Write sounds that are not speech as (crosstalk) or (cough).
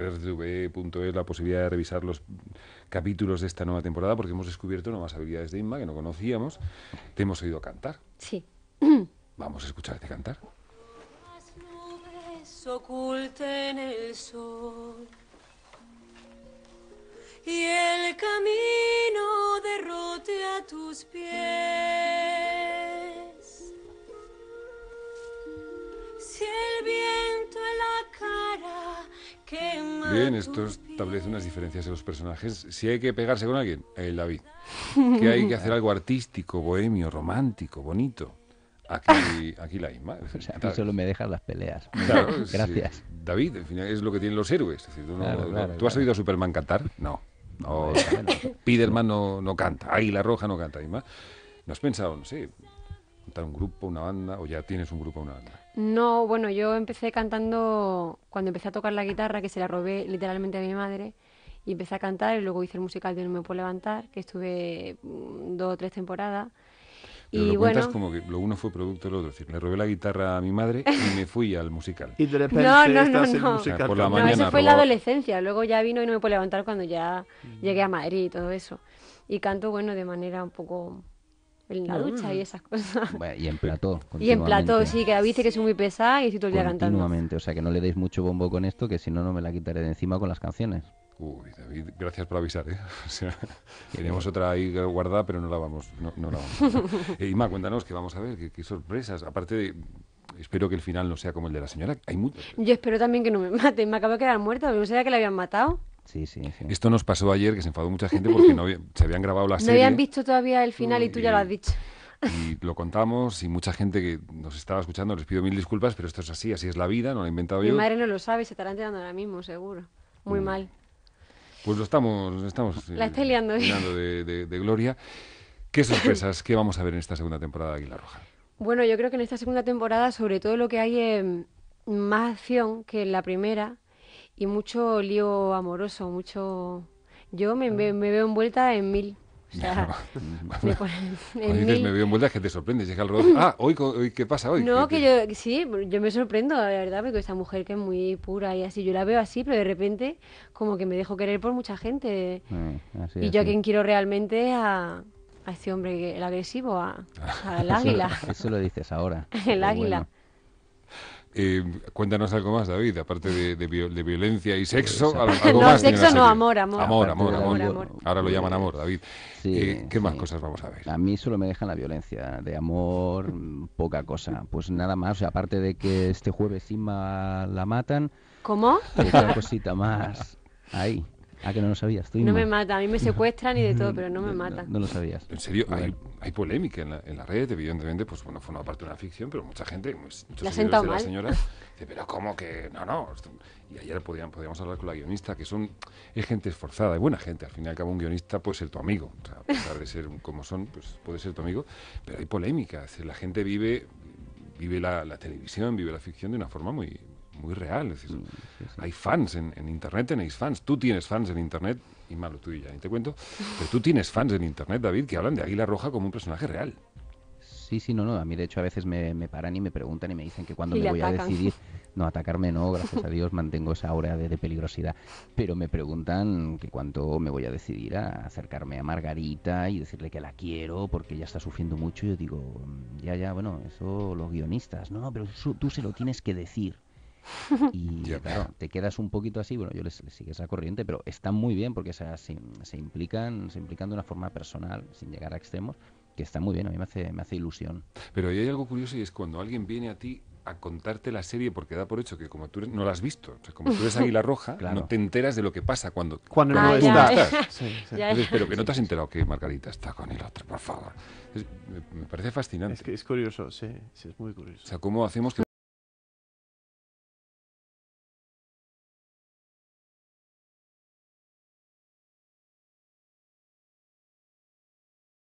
RTVE.es la posibilidad de revisar los capítulos de esta nueva temporada porque hemos descubierto nuevas habilidades de Inma que no conocíamos. Te hemos oído cantar. Sí. (clears throat) Vamos a escucharte cantar. Las nubes oculten el sol y el camino derrote a tus pies. Bien, esto establece unas diferencias en los personajes. Si hay que pegarse con alguien, el eh, David. Que hay que hacer (laughs) algo artístico, bohemio, romántico, bonito. Aquí, aquí la hay (laughs) solo me dejas las peleas. (laughs) Gracias. David, en fin, es lo que tienen los héroes. ¿Tú has oído a Superman cantar? No. Peterman no. no, no canta. Águila Roja no canta. Y nos ¿No has pensado, montar un grupo, una banda, o ya tienes un grupo, una banda? No, bueno, yo empecé cantando cuando empecé a tocar la guitarra, que se la robé literalmente a mi madre, y empecé a cantar, y luego hice el musical de No me puedo levantar, que estuve mm, dos o tres temporadas. Pero y lo cuentas como que lo uno fue producto del otro. Es decir, le robé la guitarra a mi madre y me fui al musical. (laughs) y de repente no, no, no, no. no, eso fue la adolescencia. Luego ya vino y no me puedo levantar cuando ya mm. llegué a Madrid y todo eso. Y canto, bueno, de manera un poco en la ducha y mm. esas cosas. y en plató. (laughs) Y en plato sí, que la viste que es muy pesada y estoy todo el día Continuamente, o sea que no le deis mucho bombo con esto, que si no, no me la quitaré de encima con las canciones. Uy, David, gracias por avisar, ¿eh? Tenemos (laughs) otra ahí guardada, pero no la vamos, no, (laughs) eh, cuéntanos que vamos a ver, qué, sorpresas. Aparte de, espero que el final no sea como el de la señora. Hay muchos. Yo espero también que no me maten. Me acabo de quedar muerta, pero no que la habían matado. Sí, sí, Esto nos pasó ayer, que se enfadó mucha gente porque no (laughs) se habían grabado la serie. No habían visto todavía el final y, tú ya lo has dicho. Y lo contamos y mucha gente que nos estaba escuchando, les pido mil disculpas, pero esto es así, así es la vida, no lo he inventado yo. Mi madre no lo sabe se estará enterando ahora mismo, seguro. Muy mm. mal. Pues lo estamos... estamos (laughs) la estáis eh, liando. de, de, de gloria. ¿Qué sorpresas, qué vamos a ver en esta segunda temporada de Águila Roja? Bueno, yo creo que en esta segunda temporada sobre todo lo que hay es em, más acción que en la primera y mucho lío amoroso, mucho... Yo me, ah. veo envuelta en mil. O sea, (laughs) me, me veo envuelta es que te sorprendes, llega el al ah, hoy, ¿qué pasa hoy? No, que yo, sí, yo me sorprendo, la verdad, porque esta mujer que es muy pura y así, yo la veo así, pero de repente como que me dejo querer por mucha gente. Ah, y yo a quien quiero realmente a, a este hombre, el agresivo, (laughs) al a águila. Eso, lo dices ahora. (laughs) el águila. Eh, cuéntanos algo más, David, aparte de, violencia y sexo. no, sexo no, amor, amor. Amor, Ahora lo llaman amor, David. Eh, ¿Qué más cosas vamos a ver? A mí solo me dejan la violencia. De amor, poca cosa. Pues nada más. aparte de que este jueves Inma la matan. ¿Cómo? Otra cosita más. Ahí. Ah, que no lo sabías tú. No me mata, a mí me secuestran y de todo, (laughs) pero no me matan. No, lo sabías. En serio, hay, polémica en la, en red, evidentemente, pues bueno, forma parte de una ficción, pero mucha gente, muchos de la señora, (laughs) dice, pero ¿cómo que? No, no. Y ayer podíamos podíamos hablar con la guionista, que son, es gente esforzada, es buena gente. Al fin y al cabo, un guionista puede ser tu amigo. a pesar de ser como son, pues puede ser tu amigo, pero hay polémica. la gente vive vive la, televisión, vive la ficción de una forma muy, muy real. Mm, hay fans en, en, Internet, tenéis fans. Tú tienes fans en Internet, y malo tú y ya, ni te cuento, pero tú tienes fans en Internet, David, que hablan de Águila Roja como un personaje real. Sí, sí, no, no. A mí, de hecho, a veces me, paran y me preguntan y me dicen que cuando me voy a decidir. (laughs) No, atacarme no, gracias a (laughs) Dios mantengo esa hora de, peligrosidad. Pero me preguntan que cuánto me voy a decidir a acercarme a Margarita y decirle que la quiero porque ella está sufriendo mucho. Y yo digo, mm, ya, ya, bueno, eso los guionistas. No, no, pero tú se lo tienes que decir. (laughs) Y claro, te quedas un poquito así, bueno, yo les, les sigue esa corriente, pero está muy bien porque se, implican, se implican de una forma personal, sin llegar a extremos, que está muy bien, a mí me hace, ilusión. Pero hay algo curioso y es cuando alguien viene a ti a contarte la serie porque da por hecho que como tú no la has visto, como tú eres (laughs) Águila Roja, no te enteras de lo que pasa cuando, cuando no estás. pero que no te has enterado que Margarita está con el otro, por favor. me parece fascinante. Es que es curioso, sí, sí, es muy curioso. cómo hacemos